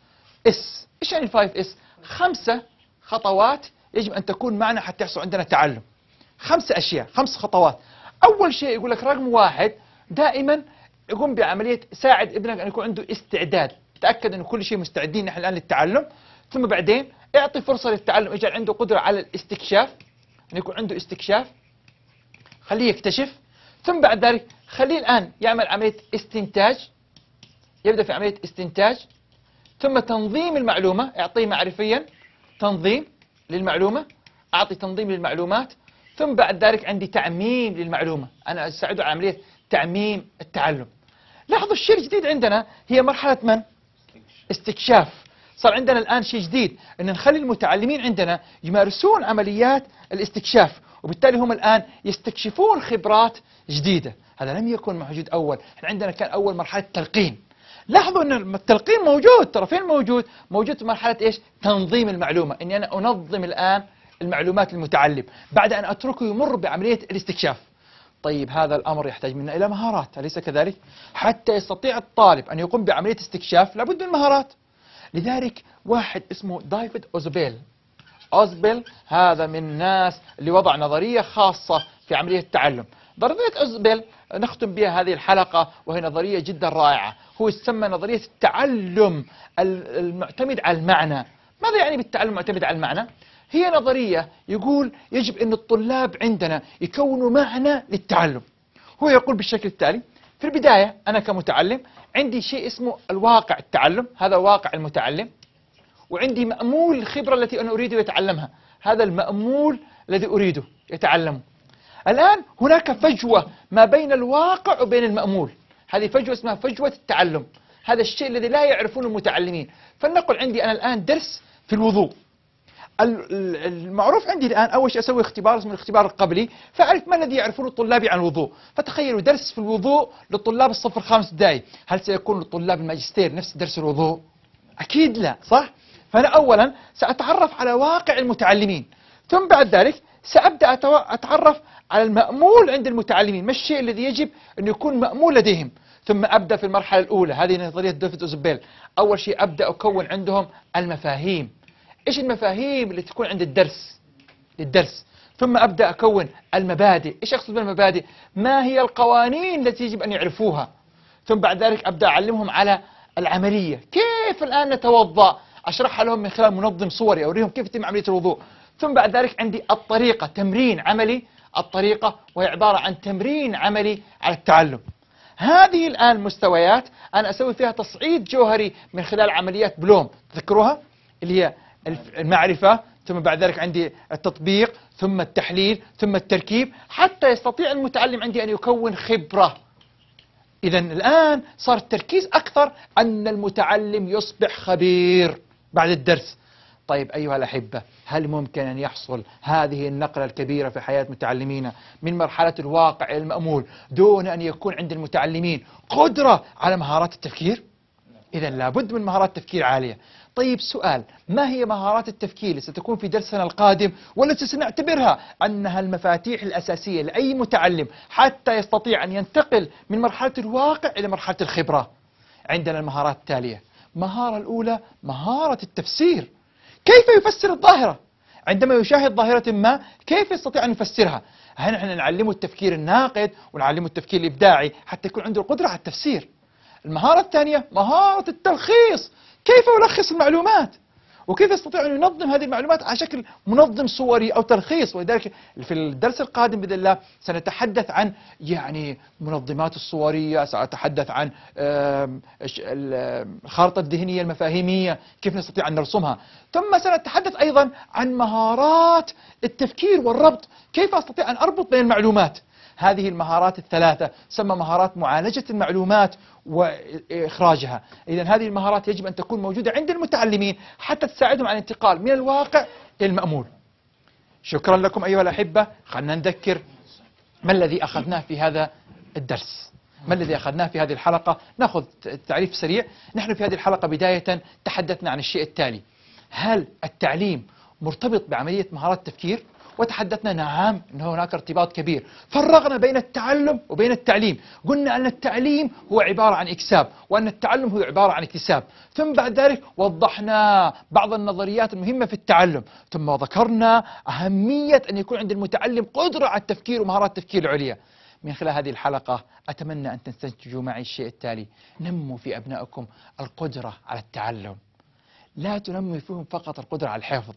اس ايش يعني الفايف اس خمسة خطوات يجب أن تكون معنا حتى يحصل عندنا تعلم خمسة أشياء خمس خطوات أول شيء يقول لك رقم واحد دائما يقوم بعملية ساعد ابنك أن يكون عنده استعداد تأكد أن كل شيء مستعدين نحن الآن للتعلم ثم بعدين اعطي فرصة للتعلم اجعل عنده قدرة على الاستكشاف أن يكون عنده استكشاف خليه يكتشف ثم بعد ذلك خليه الآن يعمل عملية استنتاج يبدأ في عملية استنتاج ثم تنظيم المعلومة اعطيه معرفيا تنظيم للمعلومة اعطي تنظيم للمعلومات ثم بعد ذلك عندي تعميم للمعلومة أنا أساعده على عملية تعميم التعلم لاحظوا الشيء الجديد عندنا هي مرحلة من؟ استكشاف صار عندنا الآن شيء جديد أن نخلي المتعلمين عندنا يمارسون عمليات الاستكشاف وبالتالي هم الآن يستكشفون خبرات جديدة هذا لم يكن موجود أول احنا عندنا كان أول مرحلة تلقين لاحظوا ان التلقين موجود ترى فين موجود موجود في مرحله ايش تنظيم المعلومه اني انا انظم الان المعلومات المتعلم بعد ان اتركه يمر بعمليه الاستكشاف طيب هذا الامر يحتاج منا الى مهارات اليس كذلك حتى يستطيع الطالب ان يقوم بعمليه استكشاف لابد من مهارات لذلك واحد اسمه دايفيد اوزبيل اوزبيل هذا من الناس اللي وضع نظريه خاصه في عمليه التعلم نظرية أوزبيل نختم بها هذه الحلقة وهي نظرية جدا رائعة هو يسمى نظرية التعلم المعتمد على المعنى ماذا يعني بالتعلم المعتمد على المعنى؟ هي نظرية يقول يجب أن الطلاب عندنا يكونوا معنى للتعلم هو يقول بالشكل التالي في البداية أنا كمتعلم عندي شيء اسمه الواقع التعلم هذا واقع المتعلم وعندي مأمول الخبرة التي أنا أريد أن أتعلمها هذا المأمول الذي أريده يتعلمه الآن هناك فجوة ما بين الواقع وبين المأمول هذه فجوة اسمها فجوة التعلم هذا الشيء الذي لا يعرفونه المتعلمين فلنقل عندي أنا الآن درس في الوضوء المعروف عندي الآن أول شيء أسوي اختبار اسمه الاختبار القبلي فأعرف ما الذي يعرفونه طلابي عن الوضوء فتخيلوا درس في الوضوء للطلاب الصف الخامس داي هل سيكون لطلاب الماجستير نفس درس الوضوء؟ أكيد لا صح؟ فأنا أولا سأتعرف على واقع المتعلمين ثم بعد ذلك سأبدأ أتعرف على المأمول عند المتعلمين ما الشيء الذي يجب أن يكون مأمول لديهم ثم أبدأ في المرحلة الأولى هذه نظرية ديفيد أوزبيل أول شيء أبدأ أكون عندهم المفاهيم إيش المفاهيم اللي تكون عند الدرس للدرس ثم أبدأ أكون المبادئ إيش أقصد بالمبادئ ما هي القوانين التي يجب أن يعرفوها ثم بعد ذلك أبدأ أعلمهم على العملية كيف الآن نتوضأ أشرحها لهم من خلال منظم صوري أوريهم كيف يتم عملية الوضوء ثم بعد ذلك عندي الطريقة تمرين عملي الطريقة وهي عبارة عن تمرين عملي على التعلم هذه الآن مستويات أنا أسوي فيها تصعيد جوهري من خلال عمليات بلوم تذكروها اللي هي المعرفة ثم بعد ذلك عندي التطبيق ثم التحليل ثم التركيب حتى يستطيع المتعلم عندي أن يكون خبرة إذا الآن صار التركيز أكثر أن المتعلم يصبح خبير بعد الدرس طيب أيها الأحبة هل ممكن أن يحصل هذه النقلة الكبيرة في حياة متعلمينا من مرحلة الواقع المأمول دون أن يكون عند المتعلمين قدرة على مهارات التفكير؟ إذا لابد من مهارات تفكير عالية طيب سؤال ما هي مهارات التفكير اللي ستكون في درسنا القادم والتي سنعتبرها أنها المفاتيح الأساسية لأي متعلم حتى يستطيع أن ينتقل من مرحلة الواقع إلى مرحلة الخبرة عندنا المهارات التالية مهارة الأولى مهارة التفسير كيف يفسر الظاهرة عندما يشاهد ظاهرة ما كيف يستطيع أن يفسرها هل نحن نعلمه التفكير الناقد ونعلمه التفكير الإبداعي حتى يكون عنده القدرة على التفسير المهارة الثانية مهارة التلخيص كيف ألخص المعلومات وكيف يستطيع أن ينظم هذه المعلومات على شكل منظم صوري أو تلخيص ولذلك في الدرس القادم بإذن الله سنتحدث عن يعني منظمات الصورية سأتحدث عن الخارطة الذهنية المفاهيمية كيف نستطيع أن نرسمها ثم سنتحدث أيضا عن مهارات التفكير والربط كيف أستطيع أن أربط بين المعلومات هذه المهارات الثلاثة سمى مهارات معالجة المعلومات وإخراجها إذا هذه المهارات يجب أن تكون موجودة عند المتعلمين حتى تساعدهم على الانتقال من الواقع إلى المأمول شكرا لكم أيها الأحبة خلنا نذكر ما الذي أخذناه في هذا الدرس ما الذي أخذناه في هذه الحلقة نأخذ تعريف سريع نحن في هذه الحلقة بداية تحدثنا عن الشيء التالي هل التعليم مرتبط بعملية مهارات التفكير وتحدثنا نعم أن هناك ارتباط كبير فرغنا بين التعلم وبين التعليم قلنا أن التعليم هو عبارة عن إكساب وأن التعلم هو عبارة عن اكتساب ثم بعد ذلك وضحنا بعض النظريات المهمة في التعلم ثم ذكرنا أهمية أن يكون عند المتعلم قدرة على التفكير ومهارات التفكير العليا من خلال هذه الحلقة أتمنى أن تستنتجوا معي الشيء التالي نموا في أبنائكم القدرة على التعلم لا تنمي فيهم فقط القدرة على الحفظ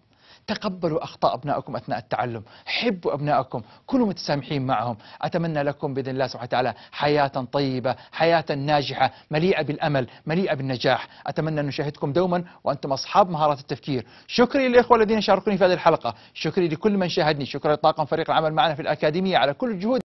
تقبلوا أخطاء أبنائكم أثناء التعلم حبوا أبنائكم كونوا متسامحين معهم أتمنى لكم بإذن الله سبحانه وتعالى حياة طيبة حياة ناجحة مليئة بالأمل مليئة بالنجاح أتمنى أن نشاهدكم دوما وأنتم أصحاب مهارات التفكير شكري للإخوة الذين شاركوني في هذه الحلقة شكري لكل من شاهدني شكرا لطاقم فريق العمل معنا في الأكاديمية على كل الجهود